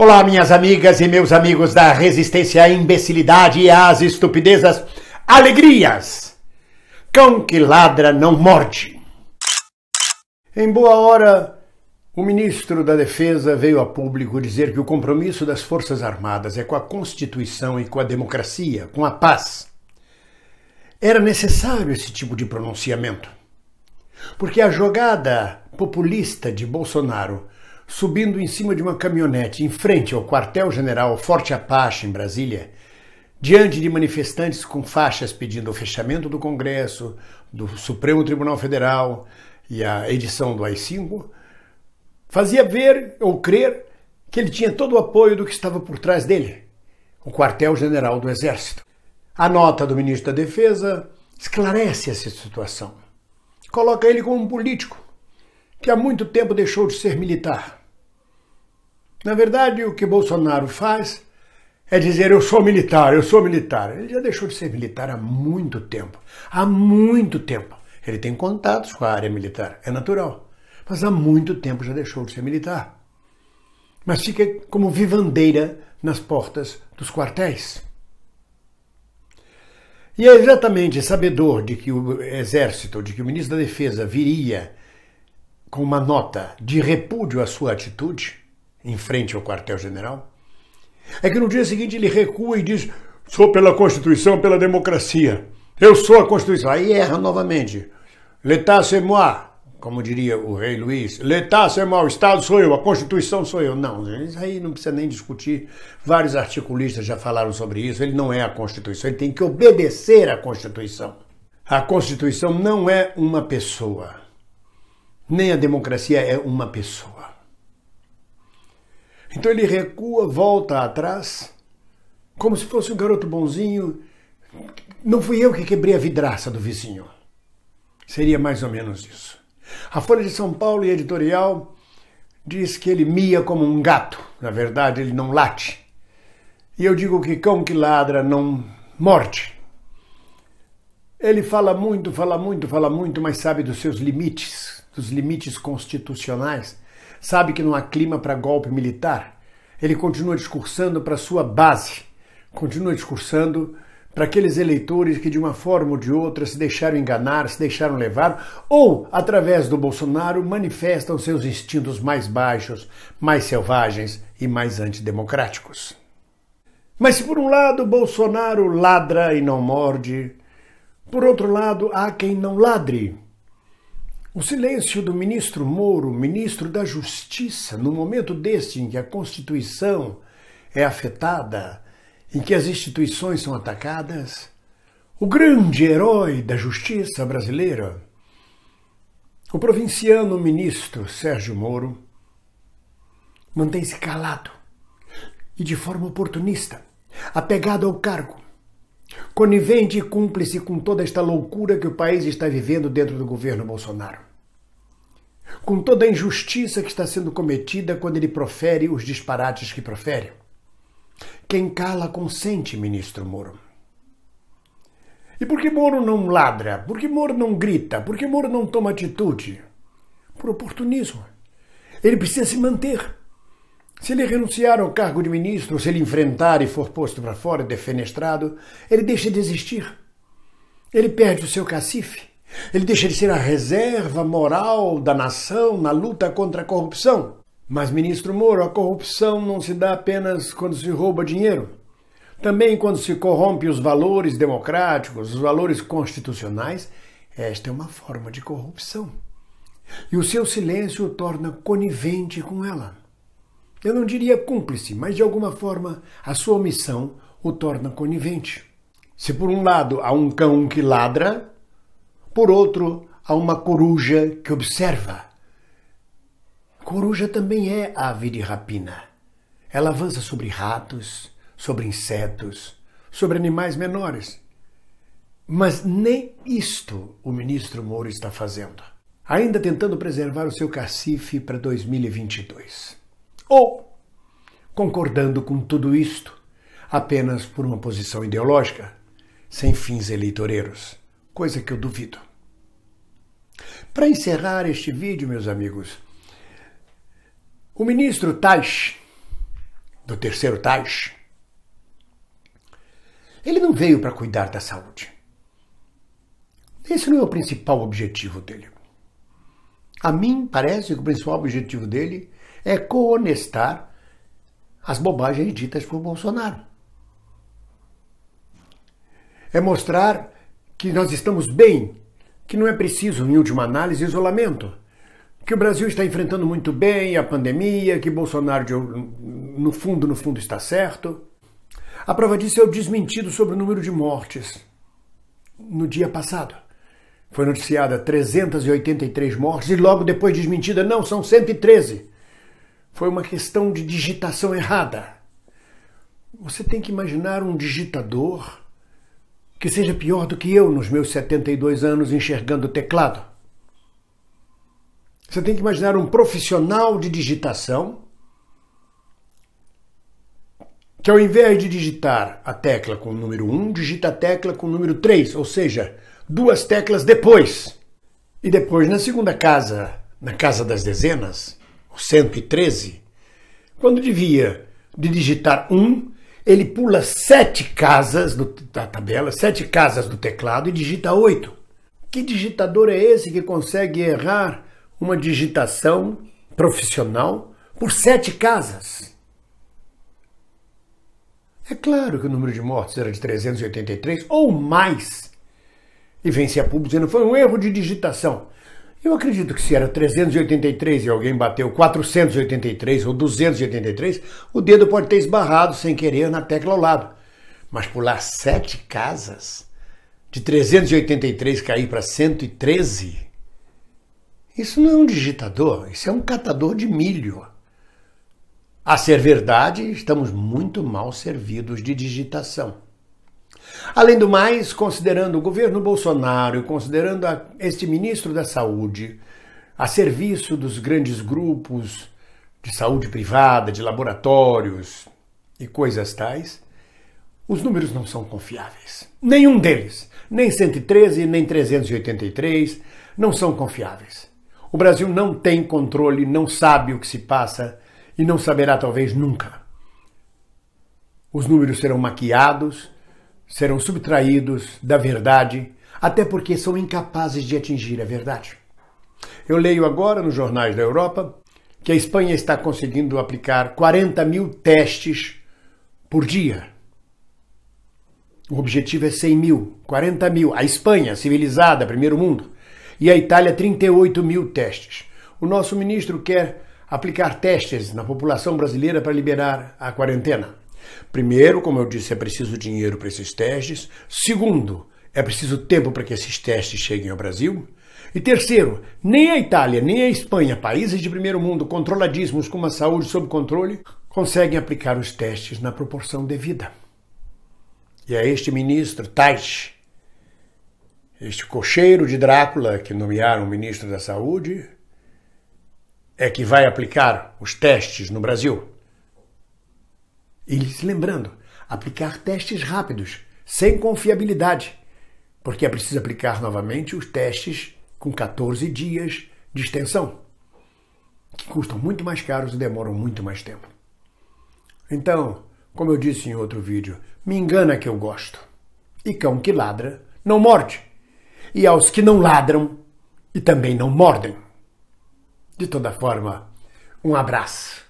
Olá, minhas amigas e meus amigos da resistência à imbecilidade e às estupidezas, alegrias! Cão que ladra não morde. Em boa hora, o ministro da Defesa veio a público dizer que o compromisso das Forças Armadas é com a Constituição e com a democracia, com a paz. Era necessário esse tipo de pronunciamento, porque a jogada populista de Bolsonaro subindo em cima de uma caminhonete em frente ao quartel-general Forte Apache, em Brasília, diante de manifestantes com faixas pedindo o fechamento do Congresso, do Supremo Tribunal Federal e a edição do AI-5, fazia ver ou crer que ele tinha todo o apoio do que estava por trás dele, o quartel-general do Exército. A nota do ministro da Defesa esclarece essa situação. Coloca ele como um político que há muito tempo deixou de ser militar na verdade, o que Bolsonaro faz é dizer eu sou militar, eu sou militar. Ele já deixou de ser militar há muito tempo. Há muito tempo. Ele tem contatos com a área militar, é natural. Mas há muito tempo já deixou de ser militar. Mas fica como vivandeira nas portas dos quartéis. E é exatamente sabedor de que o Exército, de que o ministro da Defesa viria com uma nota de repúdio à sua atitude, em frente ao quartel-general, é que no dia seguinte ele recua e diz: sou pela Constituição, pela democracia. Eu sou a Constituição. Aí erra novamente. L'État c'est moi, como diria o rei Luiz, l'État c'est moi, o Estado sou eu, a Constituição sou eu. Não, isso aí não precisa nem discutir. Vários articulistas já falaram sobre isso. Ele não é a Constituição, ele tem que obedecer à Constituição. A Constituição não é uma pessoa, nem a democracia é uma pessoa. Então ele recua, volta atrás, como se fosse um garoto bonzinho. Não fui eu que quebrei a vidraça do vizinho. Seria mais ou menos isso. A Folha de São Paulo e editorial diz que ele mia como um gato. Na verdade, ele não late. E eu digo que cão que ladra não morde. Ele fala muito, fala muito, fala muito, mas sabe dos seus limites, dos limites constitucionais Sabe que não há clima para golpe militar? Ele continua discursando para sua base, continua discursando para aqueles eleitores que de uma forma ou de outra se deixaram enganar, se deixaram levar, ou, através do Bolsonaro, manifestam seus instintos mais baixos, mais selvagens e mais antidemocráticos. Mas se por um lado Bolsonaro ladra e não morde, por outro lado há quem não ladre o silêncio do ministro Moro, ministro da Justiça, no momento deste em que a Constituição é afetada, em que as instituições são atacadas, o grande herói da justiça brasileira, o provinciano ministro Sérgio Moro, mantém-se calado e de forma oportunista, apegado ao cargo conivente e cúmplice com toda esta loucura que o país está vivendo dentro do governo Bolsonaro. Com toda a injustiça que está sendo cometida quando ele profere os disparates que profere. Quem cala consente, ministro Moro. E por que Moro não ladra? Por que Moro não grita? Por que Moro não toma atitude? Por oportunismo. Ele precisa se manter. Se ele renunciar ao cargo de ministro, se ele enfrentar e for posto para fora, defenestrado, ele deixa de existir. Ele perde o seu cacife. Ele deixa de ser a reserva moral da nação na luta contra a corrupção. Mas, ministro Moro, a corrupção não se dá apenas quando se rouba dinheiro. Também quando se corrompe os valores democráticos, os valores constitucionais, esta é uma forma de corrupção. E o seu silêncio o torna conivente com ela eu não diria cúmplice, mas de alguma forma a sua omissão o torna conivente. Se por um lado há um cão que ladra, por outro há uma coruja que observa. coruja também é ave de rapina. Ela avança sobre ratos, sobre insetos, sobre animais menores. Mas nem isto o ministro Moro está fazendo, ainda tentando preservar o seu cacife para 2022. Ou, concordando com tudo isto, apenas por uma posição ideológica, sem fins eleitoreiros, coisa que eu duvido. Para encerrar este vídeo, meus amigos, o ministro Taish, do terceiro Taish, ele não veio para cuidar da saúde. Esse não é o principal objetivo dele. A mim parece que o principal objetivo dele é conestar as bobagens ditas por Bolsonaro. É mostrar que nós estamos bem, que não é preciso, em última análise, isolamento. Que o Brasil está enfrentando muito bem a pandemia, que Bolsonaro, no fundo, no fundo, está certo. A prova disso é o desmentido sobre o número de mortes no dia passado. Foi noticiada 383 mortes e logo depois desmentida, não, são 113 foi uma questão de digitação errada. Você tem que imaginar um digitador que seja pior do que eu nos meus 72 anos enxergando o teclado. Você tem que imaginar um profissional de digitação que, ao invés de digitar a tecla com o número 1, digita a tecla com o número 3, ou seja, duas teclas depois. E depois, na segunda casa, na casa das dezenas, 113, quando devia de digitar 1, ele pula sete casas do, da tabela, sete casas do teclado e digita 8. Que digitador é esse que consegue errar uma digitação profissional por sete casas? É claro que o número de mortes era de 383 ou mais. E vencia público dizendo foi um erro de digitação. Eu acredito que se era 383 e alguém bateu 483 ou 283, o dedo pode ter esbarrado sem querer na tecla ao lado. Mas pular sete casas, de 383 cair para 113, isso não é um digitador, isso é um catador de milho. A ser verdade, estamos muito mal servidos de digitação. Além do mais, considerando o governo Bolsonaro e considerando a, este ministro da Saúde a serviço dos grandes grupos de saúde privada, de laboratórios e coisas tais, os números não são confiáveis. Nenhum deles, nem 113, nem 383, não são confiáveis. O Brasil não tem controle, não sabe o que se passa e não saberá talvez nunca. Os números serão maquiados, serão subtraídos da verdade, até porque são incapazes de atingir a verdade. Eu leio agora nos jornais da Europa que a Espanha está conseguindo aplicar 40 mil testes por dia. O objetivo é 100 mil, 40 mil. A Espanha, civilizada, primeiro mundo. E a Itália, 38 mil testes. O nosso ministro quer aplicar testes na população brasileira para liberar a quarentena. Primeiro, como eu disse, é preciso dinheiro para esses testes. Segundo, é preciso tempo para que esses testes cheguem ao Brasil. E terceiro, nem a Itália, nem a Espanha, países de primeiro mundo controladíssimos com uma saúde sob controle, conseguem aplicar os testes na proporção devida. E a é este ministro, Tais, este cocheiro de Drácula que nomearam ministro da Saúde, é que vai aplicar os testes no Brasil. E lembrando, aplicar testes rápidos, sem confiabilidade, porque é preciso aplicar novamente os testes com 14 dias de extensão, que custam muito mais caros e demoram muito mais tempo. Então, como eu disse em outro vídeo, me engana que eu gosto. E cão que ladra não morde. E aos que não ladram e também não mordem. De toda forma, um abraço.